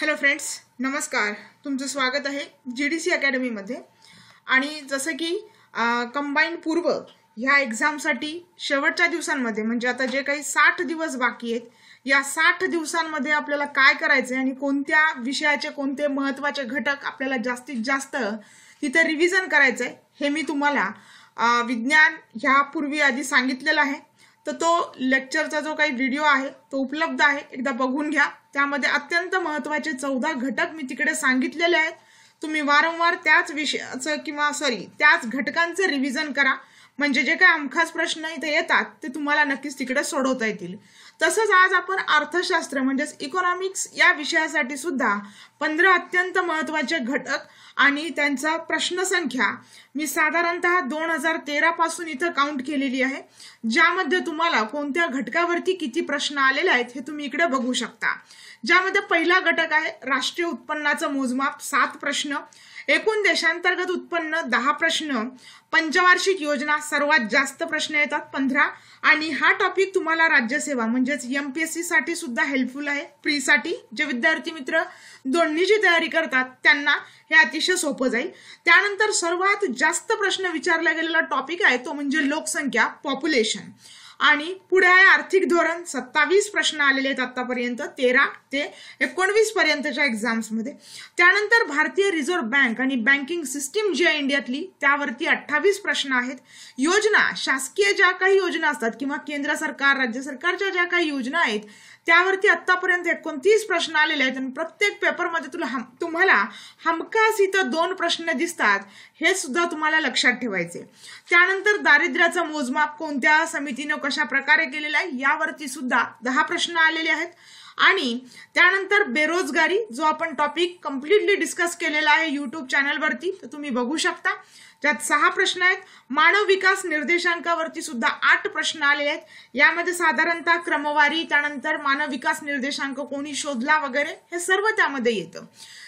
hello friends नमस्कार तुमचं स्वागत आहे जी डी सी अकॅडमीमध्ये आणि जसं की कंबाईंड पूर्व ह्या एक्झामसाठी शेवटच्या दिवसांमध्ये म्हणजे आता जे काही साठ दिवस बाकी आहेत या साठ दिवसांमध्ये आपल्याला काय करायचं आहे आणि कोणत्या विषयाचे कोणते महत्त्वाचे घटक आपल्याला जास्तीत जास्त तिथे रिव्हिजन करायचं आहे हे मी तुम्हाला विज्ञान ह्यापूर्वी आधी सांगितलेलं आहे तर तो लेक्चरचा जो काही व्हिडिओ आहे तो उपलब्ध आहे एकदा बघून घ्या त्यामध्ये अत्यंत महत्वाचे चौदा घटक मी तिकडे सांगितलेले आहेत तुम्ही वारंवार त्याच विषयाचं किंवा सॉरी त्याच घटकांचं रिव्हिजन करा म्हणजे जे काही आमखास प्रश्न इथे येतात ते तुम्हाला नक्कीच तिकडे सोडवता येतील तसंच आज आपण अर्थशास्त्र म्हणजेच इकॉनॉमिक्स या विषयासाठी सुद्धा पंधरा अत्यंत महत्त्वाचे घटक आणि त्यांचा प्रश्नसंख्या मी साधारणतः दोन हजार पासून इथं काउंट केलेली आहे ज्यामध्ये तुम्हाला कोणत्या घटकावरती किती प्रश्न आलेले आहेत हे तुम्ही इकडे बघू शकता ज्यामध्ये पहिला घटक आहे राष्ट्रीय उत्पन्नाचं मोजमाप सात प्रश्न एकूण देशांतर्गत उत्पन्न दहा प्रश्न पंचवार्षिक योजना सर्वात जास्त प्रश्न येतात पंधरा आणि हा टॉपिक तुम्हाला राज्यसेवा म्हणजेच एमपीएससी साठी सुद्धा हेल्पफुल आहे साठी जे विद्यार्थी मित्र जी तयारी करतात त्यांना हे अतिशय सोपं जाईल त्यानंतर सर्वात जास्त प्रश्न विचारला गेलेला टॉपिक आहे तो म्हणजे लोकसंख्या पॉप्युलेशन आणि पुढे आहे आर्थिक धोरण सत्तावीस प्रश्न आलेले आहेत आतापर्यंत तेरा ते एकोणवीस पर्यंतच्या एक्झाम्समध्ये त्यानंतर भारतीय रिझर्व्ह बँक आणि बँकिंग सिस्टीम जी आहे इंडियातली त्यावरती अठ्ठावीस प्रश्न आहेत योजना शासकीय ज्या काही योजना असतात किंवा केंद्र सरकार राज्य सरकारच्या ज्या काही योजना आहेत त्यावरती आतापर्यंत एकोणतीस प्रश्न आलेले आहेत आणि प्रत्येक पेपरमध्ये तुला हम तुम्हाला हमखास इथं दोन प्रश्न दिसतात हे सुद्धा तुम्हाला लक्षात ठेवायचे त्यानंतर दारिद्र्याचं मोजमाप कोणत्या समितीनं कशा प्रकारे केलेलं आहे यावरती सुद्धा दहा प्रश्न आलेले आहेत आणि त्यानंतर बेरोजगारी जो आपण टॉपिक कम्प्लिटली डिस्कस केलेला आहे यूट्यूब चॅनलवरती तर तुम्ही बघू शकता त्यात सहा प्रश्न आहेत मानव विकास निर्देशांकावरती सुद्धा आठ प्रश्न आले आहेत यामध्ये साधारणतः क्रमवारी त्यानंतर मानव विकास निर्देशांक कोणी शोधला वगैरे हे सर्व त्यामध्ये येतं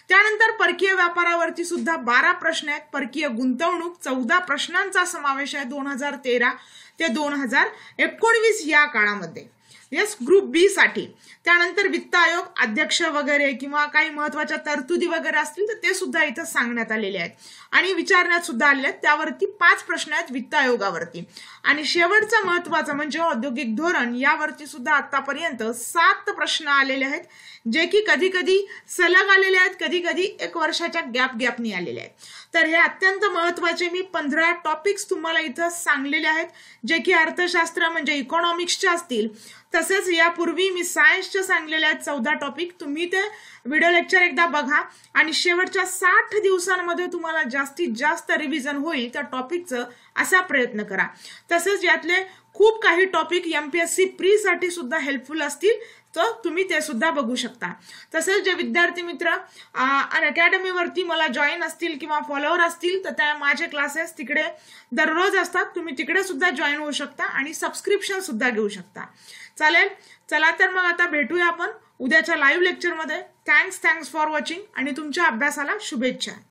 त्यानंतर परकीय व्यापारावरती सुद्धा बारा प्रश्न आहेत परकीय गुंतवणूक चौदा प्रश्नांचा समावेश आहे दोन हजार तेरा ते दोन हजार एकोणवीस या काळामध्ये येस ग्रुप बी साठी त्यानंतर वित्त आयोग अध्यक्ष वगैरे किंवा काही महत्वाच्या तरतुदी वगैरे असतील तर ते सुद्धा इथं सांगण्यात आलेले आहेत आणि विचारण्यात सुद्धा आले आहेत त्यावरती पाच प्रश्न आहेत वित्त आयोगावरती आणि शेवटचा महत्वाचा म्हणजे औद्योगिक धोरण यावरती सुद्धा आतापर्यंत सात प्रश्न आलेले आहेत जे की कधी कधी सलग आलेले आहेत कधी कधी एक वर्षाच्या गॅप गॅपनी आलेले आहेत तर हे अत्यंत महत्वाचे मी पंधरा टॉपिक्स तुम्हाला इथं सांगलेले आहेत जे की अर्थशास्त्र म्हणजे इकॉनॉमिक्सचे असतील तर तसेच यापूर्वी मी सायन्सच्या सांगलेल्या चौदा टॉपिक तुम्ही ते व्हिडिओ लेक्चर एकदा बघा आणि शेवटच्या साठ दिवसांमध्ये तुम्हाला जास्तीत जास्त रिव्हिजन होईल त्या टॉपिकचं असा प्रयत्न करा तसेच यातले खूप काही टॉपिक एमपीएससी प्री साठी सुद्धा हेल्पफुल असतील तर तुम्ही ते सुद्धा बघू शकता तसेच जे विद्यार्थी मित्र अन अकॅडमीवरती मला जॉईन असतील किंवा फॉलोअर असतील तर त्या माझे क्लासेस तिकडे दररोज असतात तुम्ही तिकडे सुद्धा जॉईन होऊ शकता आणि सबस्क्रिप्शन सुद्धा घेऊ शकता चालेल चला तर मग आता भेटूया आपण उद्याच्या लाईव्ह लेक्चरमध्ये थँक्स थँक्स फॉर वॉचिंग आणि तुमच्या अभ्यासाला शुभेच्छा